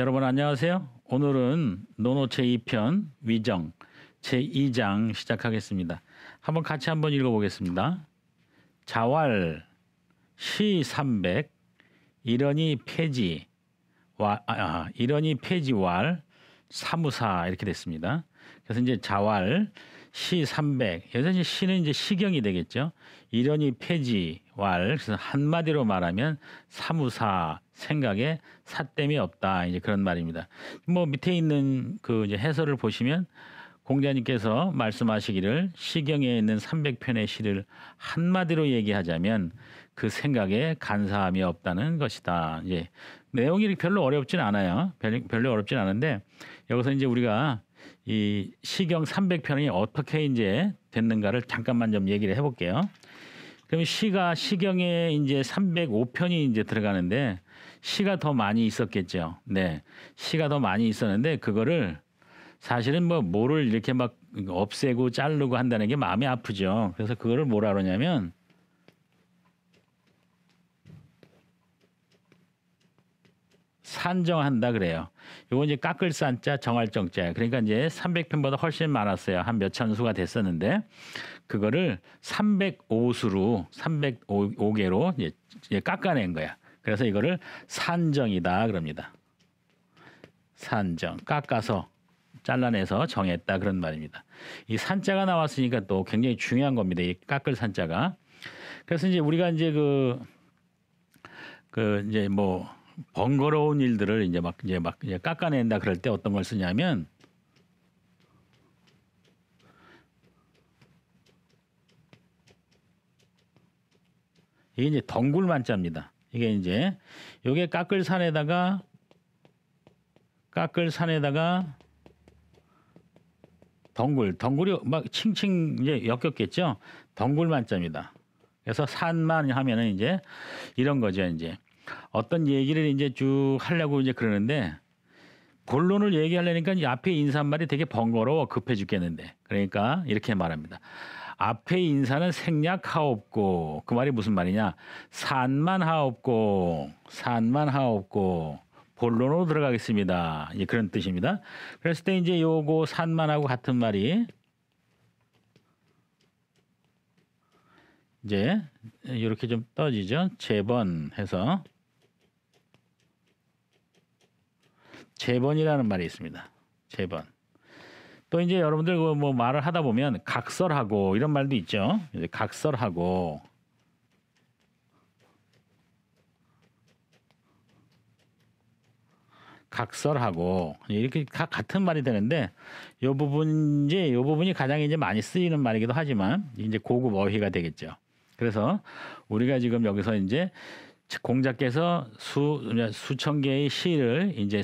여러분 안녕하세요. 오늘은 노노체 2편 위정 제2장 시작하겠습니다. 한번 같이 한번 읽어보겠습니다. 자왈 시 300, 이러니 폐지, 와, 아, 아 이러니 폐지왈 사무사 이렇게 됐습니다. 그래서 이제 자왈 시 300, 여전히 시는 이제 시경이 되겠죠. 이러니 폐지왈, 그래서 한마디로 말하면 사무사 생각에 사댐이 없다 이제 그런 말입니다. 뭐 밑에 있는 그 이제 해설을 보시면 공자님께서 말씀하시기를 시경에 있는 300편의 시를 한마디로 얘기하자면 그 생각에 간사함이 없다는 것이다. 이제 내용이 별로 어렵진 않아요. 별로, 별로 어렵진 않은데 여기서 이제 우리가 이 시경 300편이 어떻게 이제 됐는가를 잠깐만 좀 얘기를 해볼게요. 그럼 시가 시경에 이제 305편이 이제 들어가는데 시가 더 많이 있었겠죠. 네. 시가 더 많이 있었는데 그거를 사실은 뭐 뭐를 이렇게 막 없애고 자르고 한다는 게 마음이 아프죠. 그래서 그거를 뭐라 그러냐면 산정한다 그래요. 요거 이제 깎을 산자 정할 정자야. 그러니까 이제 300편보다 훨씬 많았어요. 한 몇 천 수가 됐었는데 그거를 305수로 305개로 이제 깎아낸 거야. 그래서 이거를 산정이다 그럽니다. 산정 깎아서 잘라내서 정했다 그런 말입니다. 이 산자가 나왔으니까 또 굉장히 중요한 겁니다. 이 깎을 산자가 그래서 이제 우리가 이제 그, 그 이제 뭐 번거로운 일들을 이제 막 이제 막 이제 깎아낸다 그럴 때 어떤 걸 쓰냐면 이게 이제 덩굴 만자입니다. 이게 이제 요게 까끌 산에다가 까끌 산에다가 덩굴 덩굴이 막 칭칭 이제 엮였겠죠. 덩굴 만점이다. 그래서 산만 하면은 이제 이런 거죠 이제 어떤 얘기를 이제 쭉 하려고 이제 그러는데 본론을 얘기하려니까 이 앞에 인사말이 되게 번거로워 급해 죽겠는데 그러니까 이렇게 말합니다. 앞에 인사는 생략하옵고 그 말이 무슨 말이냐? 산만 하옵고 산만 하옵고 본론으로 들어가겠습니다. 예, 그런 뜻입니다. 그랬을 때 이제 요거 산만하고 같은 말이 이제 이렇게 좀 떠지죠. 재번해서 재번이라는 말이 있습니다. 재번. 또 이제 여러분들 그뭐 말을 하다 보면 각설하고 이런 말도 있죠. 이제 각설하고 각설하고 이렇게 다 같은 말이 되는데 이 부분 이제 이 부분이 가장 이제 많이 쓰이는 말이기도 하지만 이제 고급 어휘가 되겠죠. 그래서 우리가 지금 여기서 이제 공작께서수 그러니까 수천 개의 시를 이제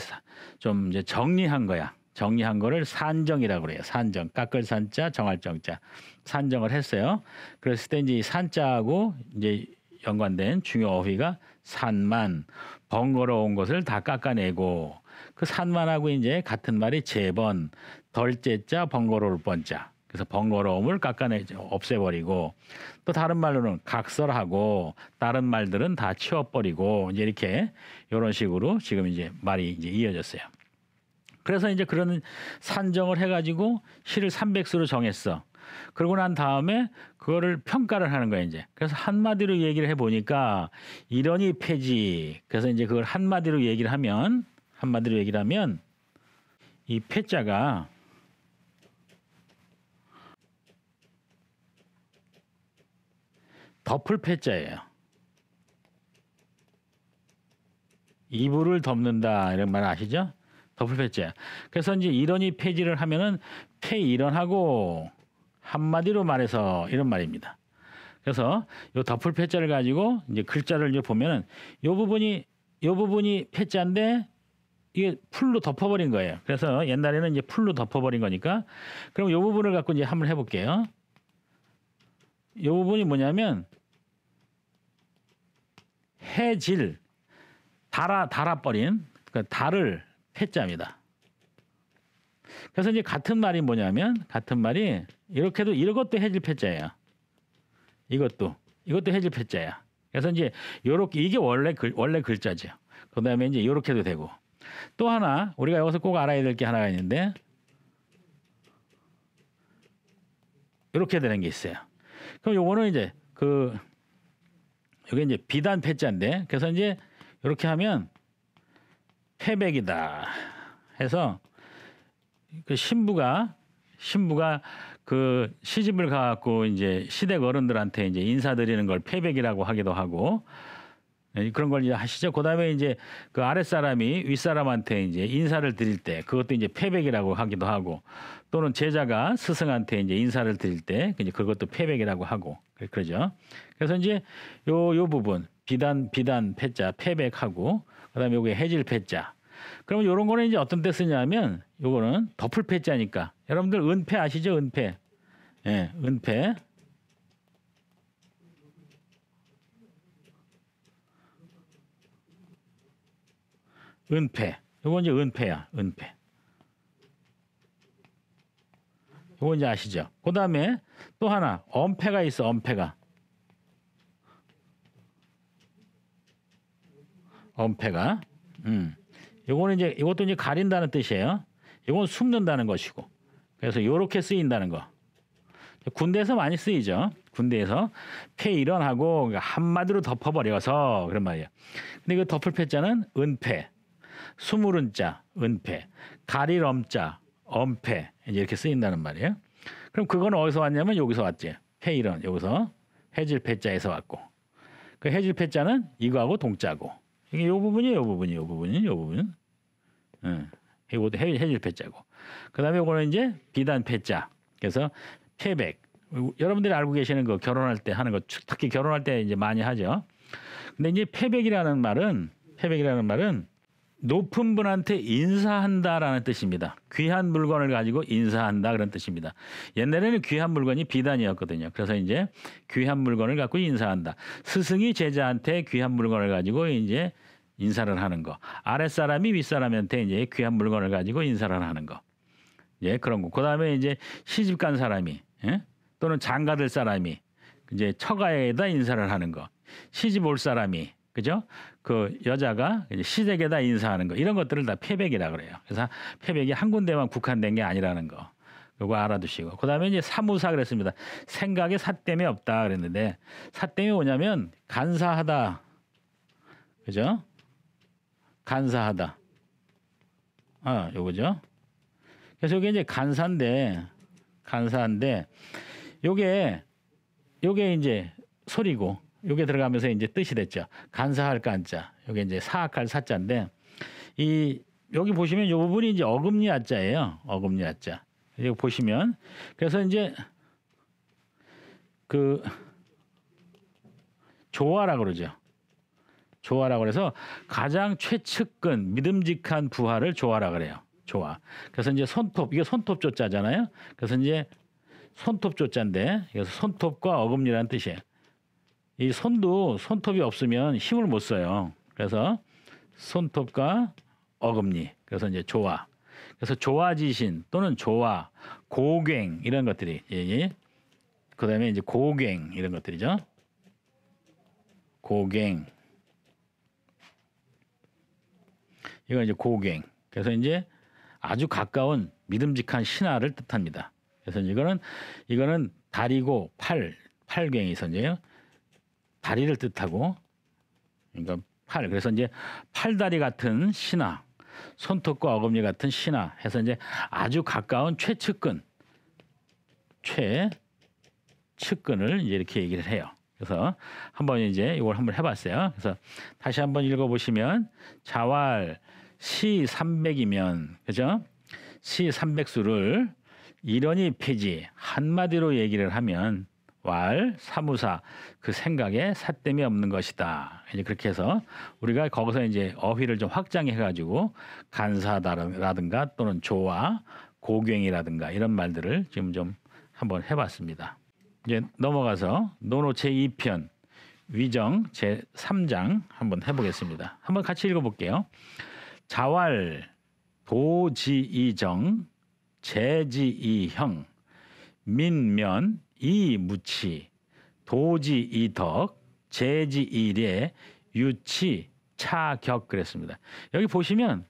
좀 이제 정리한 거야. 정리한 거를 산정이라고 그래요. 산정. 깎을 산자, 정할 정자. 산정을 했어요. 그랬을 때 이제 산자하고 이제 연관된 중요 어휘가 산만 번거로운 것을 다 깎아내고 그 산만하고 이제 같은 말이 재번 덜째자 번거로울 번자. 그래서 번거로움을 깎아내 없애버리고 또 다른 말로는 각설하고 다른 말들은 다 치워버리고 이제 이렇게 이런 식으로 지금 이제 말이 이제 이어졌어요. 그래서 이제 그런 산정을 해가지고 시를 300수로 정했어. 그러고 난 다음에 그거를 평가를 하는 거야 이제. 그래서 한마디로 얘기를 해 보니까 이러니 폐지. 그래서 이제 그걸 한마디로 얘기를 하면 한마디로 얘기를 하면 이 폐자가 덮을 폐자예요. 이불을 덮는다 이런 말 아시죠? 더블 배째. 그래서 이제 이론이 폐지를 하면은 폐이론하고 한마디로 말해서 이런 말입니다. 그래서 이 더플 패자를 가지고 이제 글자를 이제 보면은 이 부분이 이 부분이 폐자인데 이게 풀로 덮어버린 거예요. 그래서 옛날에는 이제 풀로 덮어버린 거니까 그럼 이 부분을 갖고 이제 한번 해볼게요. 이 부분이 뭐냐면 해질 달아 달아버린 그 달을 패자입니다 그래서 이제 같은 말이 뭐냐면 같은 말이 이렇게도 이것도 해질패자예요. 이것도 이것도 해질패자야. 그래서 이제 요렇게 이게 원래 글, 원래 글자죠. 그다음에 이제 요렇게도 되고 또 하나 우리가 여기서 꼭 알아야 될 게 하나가 있는데 이렇게 되는 게 있어요. 그럼 요거는 이제 그 이게 이제 비단 패자인데 그래서 이제 이렇게 하면 태백이다 해서 그 신부가 신부가 그 시집을 가갖고 이제 시댁 어른들한테 이제 인사드리는 걸 폐백이라고 하기도 하고 예, 그런 걸 이제 하시죠. 그다음에 이제 그 아랫사람이 윗사람한테 이제 인사를 드릴 때 그것도 이제 폐백이라고 하기도 하고 또는 제자가 스승한테 이제 인사를 드릴 때 이제 그것도 폐백이라고 하고 그러죠. 그래서 이제 요 요 부분 비단 비단 패자 폐백하고 그다음에 여기 해질 패자. 그러면 이런 거는 이제 어떤 때 쓰냐면 요거는 덮을 패자니까 여러분들 은폐 아시죠? 은폐. 예, 은폐. 은폐. 요거 이제 은폐야. 은폐. 요거 이제 아시죠? 그다음에 또 하나 엄폐가 있어. 엄폐가. 엄폐가. 음. 요거는 이제 이것도 이제 가린다는 뜻이에요. 이건 숨는다는 것이고. 그래서 요렇게 쓰인다는 거. 군대에서 많이 쓰이죠. 군대에서 폐 일원하고 그러니까 한마디로 덮어버려서 그런 말이에요. 근데 그 덮을 패자는 은폐, 수물은자, 은폐, 가릴엄자, 엄폐 이렇게 쓰인다는 말이에요. 그럼 그건 어디서 왔냐면 여기서 왔지. 폐 일원 여기서 해질 패자에서 왔고 그 해질 패자는 이거하고 동자고 이게 요 부분이에요, 요 부분이, 요 부분이, 요 부분. 응. 이것도 해, 해질 패자고. 그다음에 요거는 이제 비단 패자. 그래서 폐백 여러분들이 알고 계시는 거 결혼할 때 하는 거 특히 결혼할 때 이제 많이 하죠. 근데 이제 폐백이라는 말은 폐백이라는 말은 높은 분한테 인사한다라는 뜻입니다. 귀한 물건을 가지고 인사한다 그런 뜻입니다. 옛날에는 귀한 물건이 비단이었거든요. 그래서 이제 귀한 물건을 갖고 인사한다. 스승이 제자한테 귀한 물건을 가지고 이제 인사를 하는 거. 아랫사람이 윗사람한테 이제 귀한 물건을 가지고 인사를 하는 거. 예, 그런 거. 그다음에 이제 시집 간 사람이 예? 또는 장가들 사람이 이제 처가에다 인사를 하는 거. 시집 올 사람이 그죠? 그 여자가 시댁에다 인사하는 거 이런 것들을 다 폐백이라 그래요. 그래서 폐백이 한 군데만 국한된 게 아니라는 거. 요거 알아두시고 그다음에 이제 사무사 그랬습니다. 생각에 사땜이 없다 그랬는데 사땜이 뭐냐면 간사하다. 그죠? 간사하다. 아, 요거죠. 그래서 이게 이제 간사인데 간사인데 요게 요게 이제 소리고 요게 들어가면서 이제 뜻이 됐죠. 간사할 간자. 요게 이제 사악할 사자인데 이 여기 보시면 요 부분이 이제 어금니 아자예요. 어금니 아자. 여기 보시면 그래서 이제 그 조화라 그러죠. 조화라 그래서 가장 최측근 믿음직한 부하를 조화라 그래요. 조화. 그래서 이제 손톱 이게 손톱 조자잖아요. 그래서 이제 손톱 조자인데 그래서 손톱과 어금니라는 뜻이에요. 이 손도 손톱이 없으면 힘을 못 써요. 그래서 손톱과 어금니 그래서 이제 조화 그래서 조화지신 또는 조화 고갱 이런 것들이 예, 예. 그다음에 이제 고갱 이런 것들이죠. 고갱 이거 이제 고갱 그래서 이제 아주 가까운 믿음직한 신하를 뜻합니다. 그래서 이거는 이거는 다리고 팔 팔갱이 선이에요. 다리를 뜻하고 그러니까 팔 그래서 이제 팔다리 같은 신하 손톱과 어금니 같은 신하 해서 이제 아주 가까운 최측근 최측근을 이제 이렇게 얘기를 해요. 그래서 한번 이제 이걸 한번 해봤어요. 그래서 다시 한번 읽어보시면 자활 시 300이면 그죠? 시 300수를 이러니 폐지 한마디로 얘기를 하면 왈 사무사 그 생각에 삿됨이 없는 것이다. 이제 그렇게 해서 우리가 거기서 이제 어휘를 좀 확장해 가지고 간사다라든가 또는 조와 고경이라든가 이런 말들을 지금 좀 한번 해봤습니다. 이제 넘어가서 논어 제 2편 위정 제 3장 한번 해보겠습니다. 한번 같이 읽어볼게요. 자왈 도지이정 제지이형 민면 이 무치, 도지 이덕, 제지 이례, 유치 차격 그랬습니다. 여기 보시면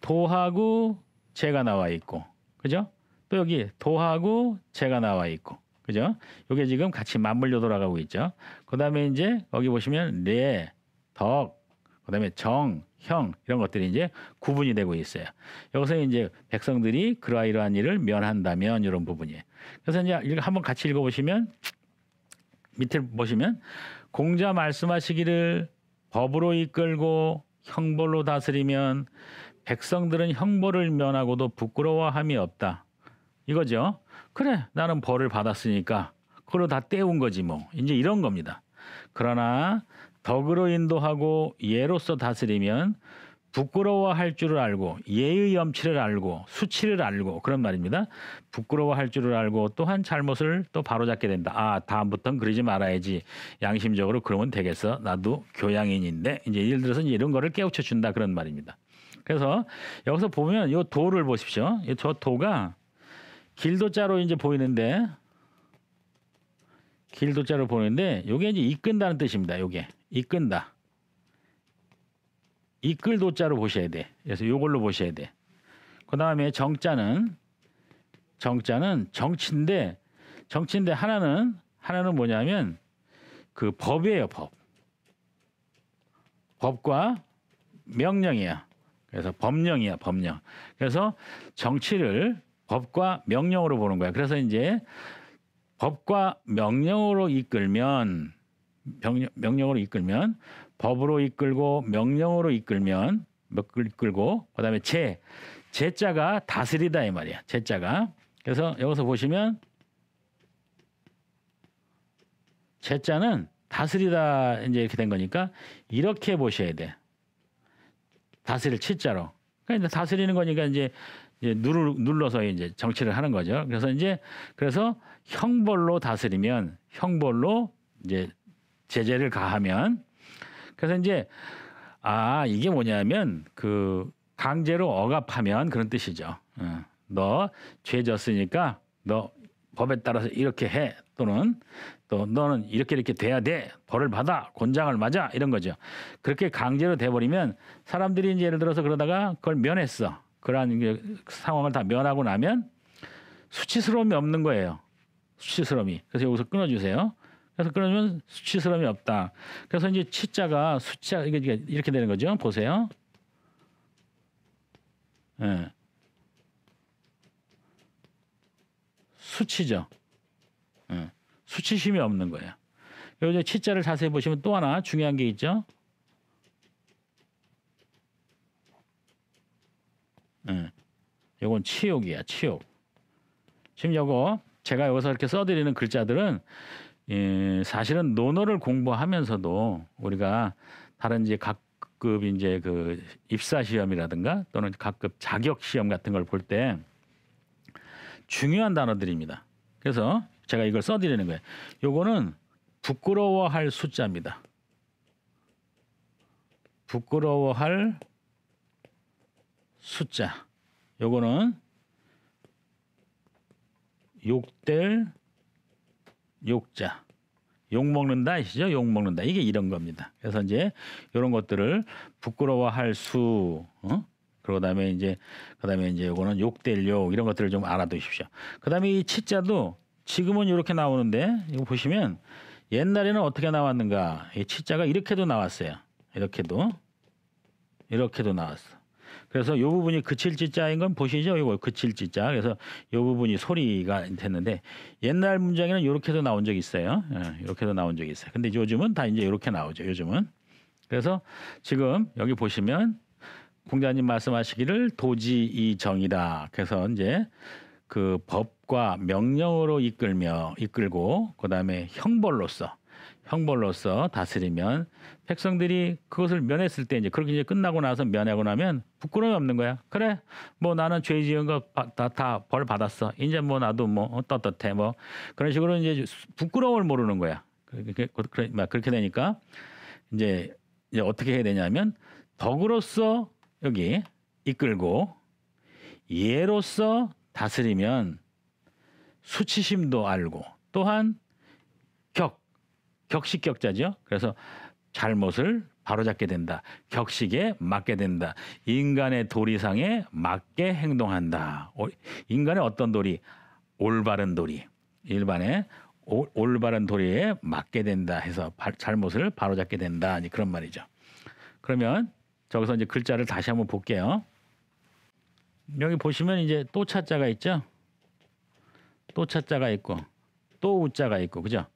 도하고 제가 나와 있고, 그죠? 또 여기 도하고 제가 나와 있고, 그죠? 요게 지금 같이 맞물려 돌아가고 있죠. 그 다음에 이제 여기 보시면 레, 덕, 그다음에 정, 형 이런 것들이 이제 구분이 되고 있어요. 여기서 이제 백성들이 그러이러한 일을 면한다면 이런 부분이. 그래서 이제 한번 같이 읽어보시면 밑에 보시면 공자 말씀하시기를 법으로 이끌고 형벌로 다스리면 백성들은 형벌을 면하고도 부끄러워함이 없다. 이거죠. 그래, 나는 벌을 받았으니까 그걸로 다 때운 거지 뭐. 이제 이런 겁니다. 그러나 덕으로 인도하고 예로서 다스리면 부끄러워할 줄을 알고 예의 염치를 알고 수치를 알고 그런 말입니다. 부끄러워할 줄을 알고 또한 잘못을 또 바로잡게 된다. 아 다음부터는 그러지 말아야지 양심적으로 그러면 되겠어. 나도 교양인인데 이제 예를 들어서 이런 거를 깨우쳐 준다 그런 말입니다. 그래서 여기서 보면 이 도를 보십시오. 저 도가 길도자로 이제 보이는데 길도자로 보이는데 이게 이제 이끈다는 뜻입니다. 이게 이끈다. 이끌 도자로 보셔야 돼. 그래서 요걸로 보셔야 돼. 그 다음에 정자는 정자는 정치인데 정치인데 하나는 하나는 뭐냐면 그 법이에요 법. 법과 명령이야. 그래서 법령이야 법령. 그래서 정치를 법과 명령으로 보는 거야. 그래서 이제 법과 명령으로 이끌면 명령, 명령으로 이끌면 법으로 이끌고 명령으로 이끌면 몇글 뭐 이끌고 그다음에 제 제자가 다스리다 이 말이야. 제자가 그래서 여기서 보시면 제자는 다스리다 이제 이렇게 된 거니까 이렇게 보셔야 돼. 다스릴 칠자로. 그러니까 다스리는 거니까 이제 이제 누르, 눌러서 이제 정치를 하는 거죠. 그래서 이제 그래서 형벌로 다스리면 형벌로 이제 제재를 가하면 그래서 이제 아 이게 뭐냐면 그 강제로 억압하면 그런 뜻이죠. 어, 너죄 졌으니까 너 법에 따라서 이렇게 해 또는 또 너는 이렇게 이렇게 돼야 돼 벌을 받아 권장을 맞아 이런 거죠. 그렇게 강제로 돼버리면 사람들이 이제 예를 들어서 그러다가 그걸 면했어. 그러한 상황을 다 면하고 나면 수치스러움이 없는 거예요. 수치스러움이. 그래서 여기서 끊어주세요. 그래서 그러면 수치스러움이 없다. 그래서 이제 치자가 수치자 이게 이렇게 되는 거죠. 보세요. 예. 네. 수치죠. 네. 수치심이 없는 거예요. 그리 치자를 자세히 보시면 또 하나 중요한 게 있죠. 예. 요건 치욕이야, 치욕. 지금 요거 제가 여기서 이렇게 써드리는 글자들은 예, 사실은 논어를 공부하면서도 우리가 다른 이제 각급 이제 그 입사 시험이라든가 또는 각급 자격 시험 같은 걸 볼 때 중요한 단어들입니다. 그래서 제가 이걸 써드리는 거예요. 요거는 부끄러워할 숫자입니다. 부끄러워할 숫자. 요거는 욕될 욕자 욕 먹는다 아시죠? 욕 먹는다 이게 이런 겁니다. 그래서 이제 이런 것들을 부끄러워할 수 어? 그다음에 러고 이제 그다음에 이제 요거는 욕될욕 이런 것들을 좀 알아두십시오. 그다음에 이 치자도 지금은 이렇게 나오는데 이거 보시면 옛날에는 어떻게 나왔는가? 이 치자가 이렇게도 나왔어요. 이렇게도 이렇게도 나왔어. 그래서 요 부분이 그칠지자인 건 보시죠. 이거 그칠지자. 그래서 요 부분이 소리가 됐는데 옛날 문장에는 요렇게 해서 나온 적이 있어요. 이렇게 예, 해서 나온 적이 있어요. 근데 요즘은 다 이제 요렇게 나오죠. 요즘은. 그래서 지금 여기 보시면 공자님 말씀하시기를 도지이정이다. 그래서 이제 그 법과 명령으로 이끌며 이끌고 그다음에 형벌로서 형벌로서 다스리면 백성들이 그것을 면했을 때 이제 그렇게 이제 끝나고 나서 면하고 나면 부끄러움이 없는 거야. 그래, 뭐 나는 죄 지은 거다벌 받았어. 이제 뭐 나도 뭐 떳떳해 뭐 그런 식으로 이제 부끄러움을 모르는 거야. 그렇게 그렇게 되니까 이제 이제 어떻게 해야 되냐면 덕으로서 여기 이끌고 예로서 다스리면 수치심도 알고 또한 격 격식격자죠. 그래서 잘못을 바로잡게 된다. 격식에 맞게 된다. 인간의 도리상에 맞게 행동한다. 인간의 어떤 도리? 올바른 도리. 일반의 올바른 도리에 맞게 된다 해서 잘못을 바로잡게 된다. 이제 그런 말이죠. 그러면 저기서 이제 글자를 다시 한번 볼게요. 여기 보시면 이제 또 차자가 있죠. 또 차자가 있고 또 우자가 있고 그죠?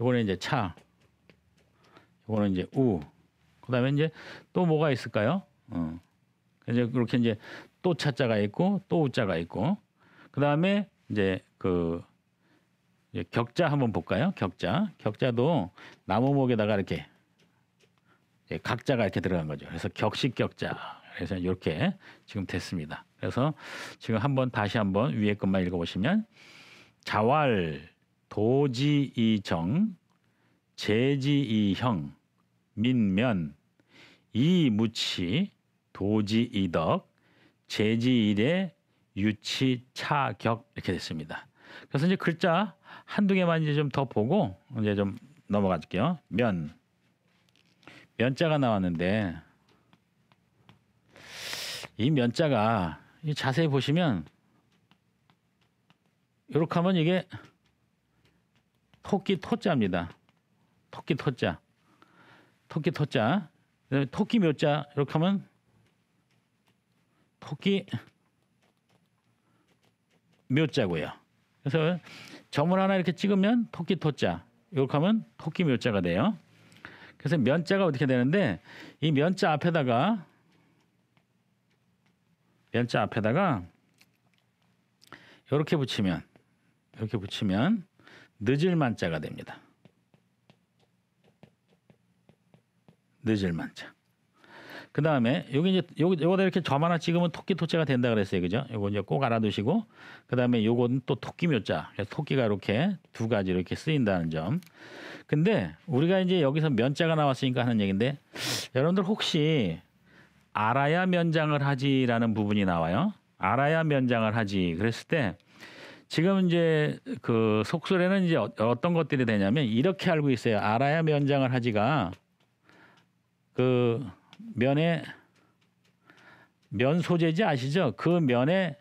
요거는 이제 차. 요거는 이제 우. 그다음에 이제 또 뭐가 있을까요? 어. 이제 그렇게 이제 또 차자가 있고 또 우자가 있고 그다음에 이제 그 격자 한번 볼까요? 격자. 격자도 나무목에다가 이렇게 각자가 이렇게 들어간 거죠. 그래서 격식 격자. 그래서 이렇게 지금 됐습니다. 그래서 지금 한번 다시 한번 위에 것만 읽어보시면 자활 도지이정, 제지이형, 민면, 이무치, 도지이덕, 제지일의 유치차격 이렇게 됐습니다. 그래서 이제 글자 한두 개만 이제 좀 더 보고 이제 좀 넘어갈게요. 면 면자가 나왔는데 이 면자가 자세히 보시면 이렇게 하면 이게 토끼 토자입니다. 토끼 토자. 토끼 토자. 토끼 묘자 이렇게 하면 토끼 묘 자고요. 그래서 점을 하나 이렇게 찍으면 토끼 토자. 이렇게 하면 토끼 묘 자가 돼요. 그래서 면자가 어떻게 되는데 이 면자 앞에다가 면자 앞에다가 이렇게 붙이면 이렇게 붙이면 늦을 만자가 됩니다. 늦을 만자. 그 다음에 여기 이제 요기 요거다 이렇게 점 하나 찍으면 토끼 토자가 된다 그랬어요, 그죠? 요거 이제 꼭 알아두시고 그 다음에 요거는 또 토끼 묘자. 토끼가 이렇게 두 가지 이렇게 쓰인다는 점. 근데 우리가 이제 여기서 면자가 나왔으니까 하는 얘기인데 여러분들 혹시 알아야 면장을 하지라는 부분이 나와요. 알아야 면장을 하지. 그랬을 때 지금 이제 그 속설에는 이제 어, 어떤 것들이 되냐면 이렇게 알고 있어요. 알아야 면장을 하지가 그 면에 면 소재지 아시죠? 그 면에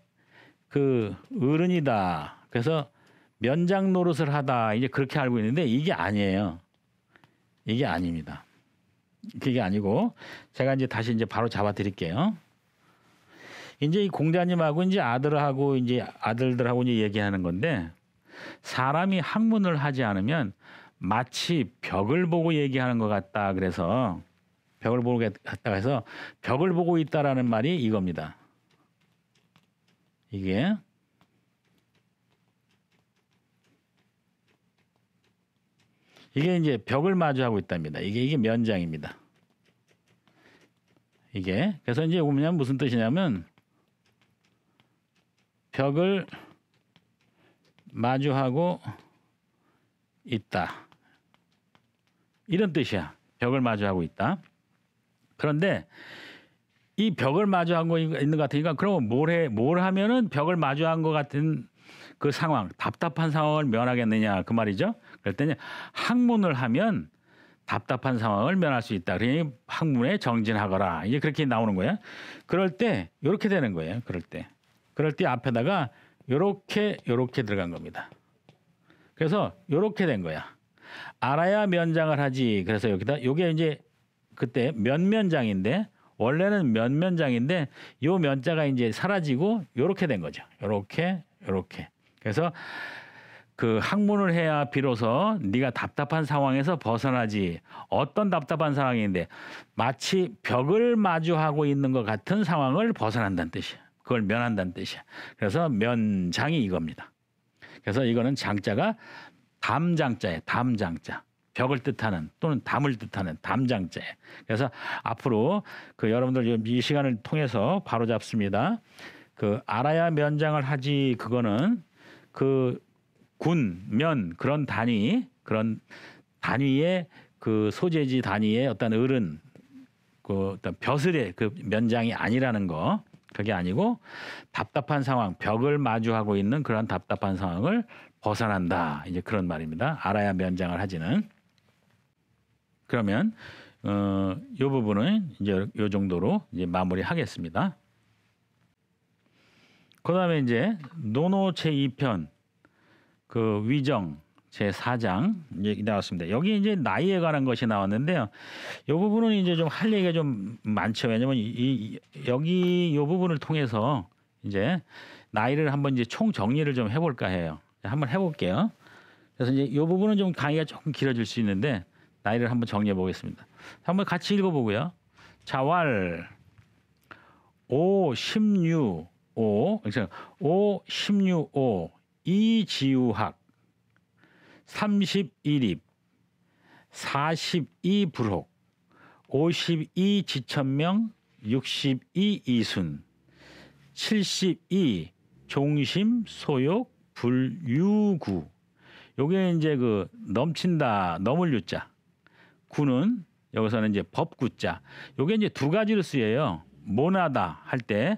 그 어른이다. 그래서 면장 노릇을 하다 이제 그렇게 알고 있는데 이게 아니에요. 이게 아닙니다. 그게 아니고 제가 이제 다시 이제 바로 잡아 드릴게요. 이제 이 공자님하고 이제 아들하고 이제 아들들하고 이제 얘기하는 건데 사람이 학문을 하지 않으면 마치 벽을 보고 얘기하는 것 같다 그래서 벽을 보고 갔다 해서 벽을 보고 있다라는 말이 이겁니다. 이게 이게 이제 벽을 마주하고 있답니다. 이게 이게 면장입니다. 이게 그래서 이제 보면 무슨 뜻이냐면 벽을 마주하고 있다. 이런 뜻이야. 벽을 마주하고 있다. 그런데 이 벽을 마주하고 있는 것 같으니까 그러면 뭘 해, 뭘 하면은 벽을 마주한 것 같은 그 상황, 답답한 상황을 면하겠느냐 그 말이죠. 그랬더니 학문을 하면 답답한 상황을 면할 수 있다. 그러니 학문에 정진하거라. 이제 그렇게 나오는 거예요. 그럴 때 이렇게 되는 거예요. 그럴 때 그럴 때 앞에다가 요렇게 요렇게 들어간 겁니다. 그래서 요렇게 된 거야. 알아야 면장을 하지. 그래서 여기다 요게 이제 그때 면면장인데 원래는 면면장인데 요 면자가 이제 사라지고 요렇게 된 거죠. 요렇게 요렇게. 그래서 그 학문을 해야 비로소 네가 답답한 상황에서 벗어나지 어떤 답답한 상황인데 마치 벽을 마주하고 있는 것 같은 상황을 벗어난다는 뜻이야. 그걸 면한다는 뜻이야. 그래서 면장이 이겁니다. 그래서 이거는 장자가 담장자에 담장자. 벽을 뜻하는 또는 담을 뜻하는 담장제. 그래서 앞으로 그 여러분들 이 시간을 통해서 바로 잡습니다. 그 알아야 면장을 하지 그거는 그 군, 면 그런 단위 그런 단위의 그 소재지 단위의 어떤 을은 그 어떤 벼슬의 그 면장이 아니라는 거. 그게 아니고 답답한 상황, 벽을 마주하고 있는 그런 답답한 상황을 벗어난다. 이제 그런 말입니다. 알아야 면장을 하지는. 그러면 어, 이 부분은 이제 요 정도로 이제 마무리하겠습니다. 그다음에 이제 노노 체 2편 그 위정 제 4장 얘기 나왔습니다. 여기 이제 나이에 관한 것이 나왔는데요. 이 부분은 이제 좀 할 얘기가 좀 많죠. 왜냐면 이, 이, 여기 이 부분을 통해서 이제 나이를 한번 이제 총 정리를 좀 해볼까 해요. 한번 해볼게요. 그래서 이제 이 부분은 좀 강의가 조금 길어질 수 있는데 나이를 한번 정리해 보겠습니다. 한번 같이 읽어보고요. 자왈 5, 16, 5, 5, 16, 5, 이지우학 31입, 42불혹, 52지천명, 62이순, 72 종심, 소욕, 불유구. 요게 이제 그 넘친다, 넘을 유자. 구는 여기서는 이제 법구자. 요게 이제 두 가지로 쓰여요. 모나다 할 때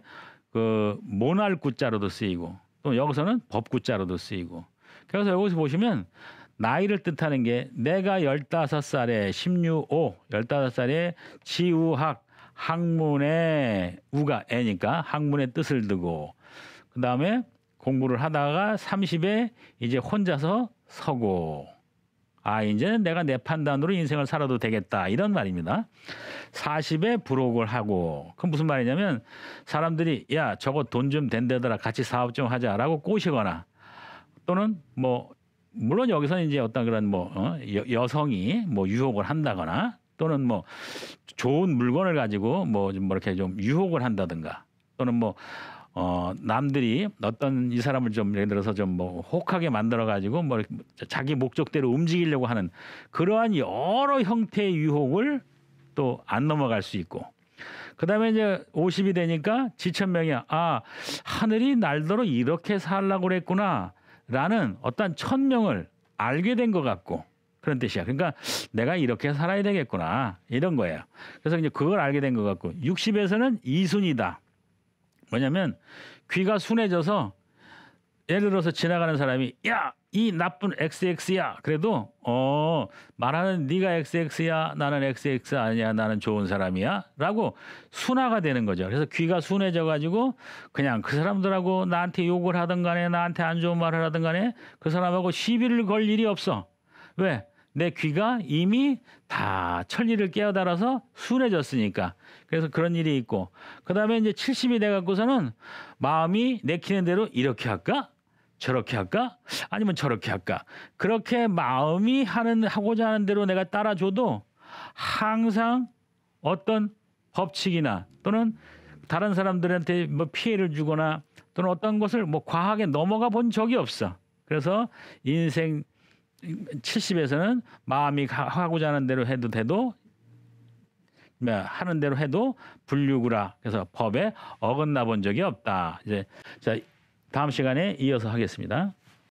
그 모날 구자로도 쓰이고 또 여기서는 법구자로도 쓰이고. 그래서 여기서 보시면 나이를 뜻하는 게 내가 열다섯 살에 십육오 열다섯 살에 지우학 학문의 우가 애니까 학문의 뜻을 두고 그 다음에 공부를 하다가 삼십에 이제 혼자서 서고 아 이제는 내가 내 판단으로 인생을 살아도 되겠다 이런 말입니다. 사십에 부록을 하고 그 무슨 말이냐면 사람들이 야 저거 돈 좀댄대더라 같이 사업 좀 하자라고 꼬시거나 또는 뭐 물론 여기서는 이제 어떤 그런 뭐 어? 여, 성이뭐 유혹을 한다거나 또는 뭐 좋은 물건을 가지고 뭐, 좀 뭐 이렇게 좀 유혹을 한다든가 또는 뭐 어, 남들이 어떤 이 사람을 좀 예를 들어서 좀 뭐 혹하게 만들어 가지고 뭐 자기 목적대로 움직이려고 하는 그러한 여러 형태의 유혹을 또 안 넘어갈 수 있고 그다음에 이제 50이 되니까 지천명이 아 하늘이 날더러 이렇게 살라고 그랬구나 라는 어떤 천명을 알게 된 것 같고 그런 뜻이야. 그러니까 내가 이렇게 살아야 되겠구나 이런 거예요. 그래서 이제 그걸 알게 된 것 같고 60에서는 이순이다. 뭐냐면 귀가 순해져서 예를 들어서 지나가는 사람이 야이 나쁜 XX야. 그래도 어 말하는 네가 XX야. 나는 XX 아니야. 나는 좋은 사람이야.라고 순화가 되는 거죠. 그래서 귀가 순해져 가지고 그냥 그 사람들하고 나한테 욕을 하든 간에 나한테 안 좋은 말을 하든 간에 그 사람하고 시비를 걸 일이 없어. 왜? 내 귀가 이미 다 천리를 깨어달아서 순해졌으니까. 그래서 그런 일이 있고. 그 다음에 이제 70이 돼갖고서는 마음이 내키는 대로 이렇게 할까? 저렇게 할까? 아니면 저렇게 할까? 그렇게 마음이 하는 하고자 하는 대로 내가 따라줘도 항상 어떤 법칙이나 또는 다른 사람들한테 뭐 피해를 주거나 또는 어떤 것을 뭐 과하게 넘어가 본 적이 없어. 그래서 인생 70에서는 마음이 하고자 하는 대로 해도 돼도 뭐 하는 대로 해도 불류구라. 그래서 법에 어긋나 본 적이 없다. 이제 자 다음 시간에 이어서 하겠습니다.